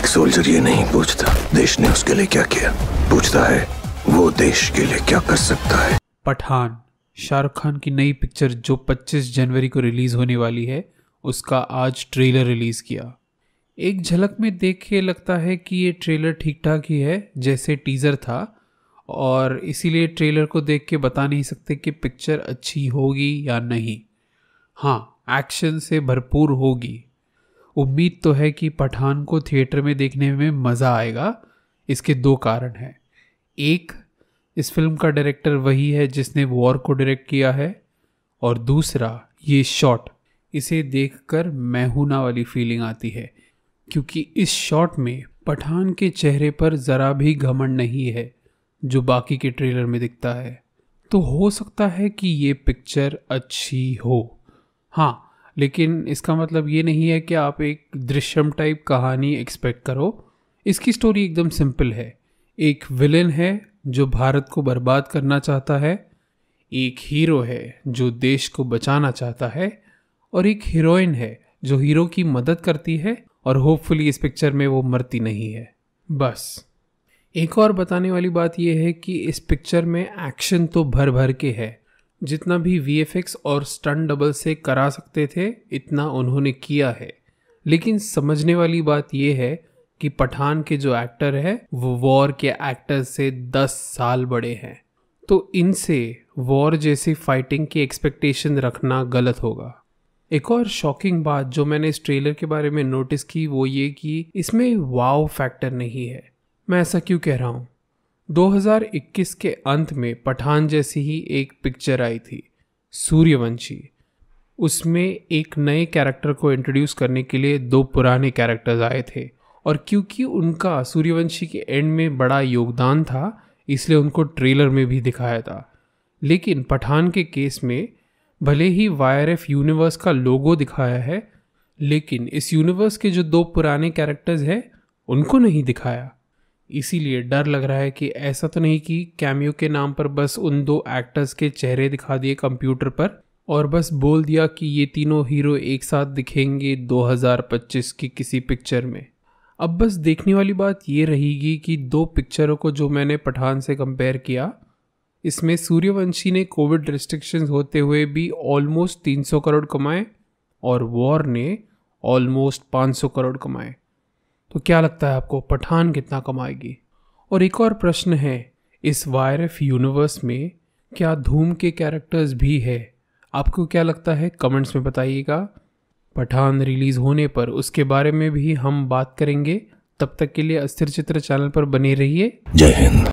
एक सोल्जर ये नहीं पूछता देश ने उसके लिए क्या किया पूछता है वो देश के लिए क्या कर सकता है पठान शाहरुख खान की नई पिक्चर जो 25 जनवरी को रिलीज होने वाली है उसका आज ट्रेलर रिलीज किया एक झलक में देख के लगता है कि ये ट्रेलर ठीक ठाक ही है जैसे टीज़र था और इसीलिए ट्रेलर को देख के बता नहीं सकते कि पिक्चर अच्छी होगी या नहीं हाँ एक्शन से भरपूर होगी उम्मीद तो है कि पठान को थिएटर में देखने में मज़ा आएगा इसके दो कारण हैं एक इस फिल्म का डायरेक्टर वही है जिसने वॉर को डायरेक्ट किया है और दूसरा ये शॉट इसे देखकर मैहूना वाली फीलिंग आती है क्योंकि इस शॉट में पठान के चेहरे पर ज़रा भी घमंड नहीं है जो बाकी के ट्रेलर में दिखता है तो हो सकता है कि ये पिक्चर अच्छी हो हाँ लेकिन इसका मतलब ये नहीं है कि आप एक दृश्यम टाइप कहानी एक्सपेक्ट करो इसकी स्टोरी एकदम सिंपल है एक विलेन है जो भारत को बर्बाद करना चाहता है एक हीरो है जो देश को बचाना चाहता है और एक हीरोइन है जो हीरो की मदद करती है और होपफुली इस पिक्चर में वो मरती नहीं है बस एक और बताने वाली बात यह है कि इस पिक्चर में एक्शन तो भर भर के है जितना भी वी और स्टंट डबल से करा सकते थे इतना उन्होंने किया है लेकिन समझने वाली बात यह है कि पठान के जो एक्टर है वो वॉर के एक्टर से 10 साल बड़े हैं तो इनसे वॉर जैसी फाइटिंग की एक्सपेक्टेशन रखना गलत होगा एक और शॉकिंग बात जो मैंने इस ट्रेलर के बारे में नोटिस की वो ये कि इसमें वाव फैक्टर नहीं है मैं ऐसा क्यों कह रहा हूँ 2021 के अंत में पठान जैसी ही एक पिक्चर आई थी सूर्यवंशी उसमें एक नए कैरेक्टर को इंट्रोड्यूस करने के लिए दो पुराने कैरेक्टर्स आए थे और क्योंकि उनका सूर्यवंशी के एंड में बड़ा योगदान था इसलिए उनको ट्रेलर में भी दिखाया था लेकिन पठान के केस में भले ही वाई यूनिवर्स का लोगो दिखाया है लेकिन इस यूनिवर्स के जो दो पुराने कैरेक्टर्स हैं उनको नहीं दिखाया इसीलिए डर लग रहा है कि ऐसा तो नहीं कि कैमियो के नाम पर बस उन दो एक्टर्स के चेहरे दिखा दिए कंप्यूटर पर और बस बोल दिया कि ये तीनों हीरो एक साथ दिखेंगे 2025 की किसी पिक्चर में अब बस देखने वाली बात ये रहेगी कि दो पिक्चरों को जो मैंने पठान से कंपेयर किया इसमें सूर्यवंशी ने कोविड रिस्ट्रिक्शंस होते हुए भी ऑलमोस्ट 300 करोड़ कमाए और वॉर ने ऑलमोस्ट 500 करोड़ कमाए तो क्या लगता है आपको पठान कितना कमाएगी और एक और प्रश्न है इस वायर एफ यूनिवर्स में क्या धूम के कैरेक्टर्स भी है आपको क्या लगता है कमेंट्स में बताइएगा पठान रिलीज़ होने पर उसके बारे में भी हम बात करेंगे तब तक के लिए अस्थिर चित्र चैनल पर बने रहिए जय हिंद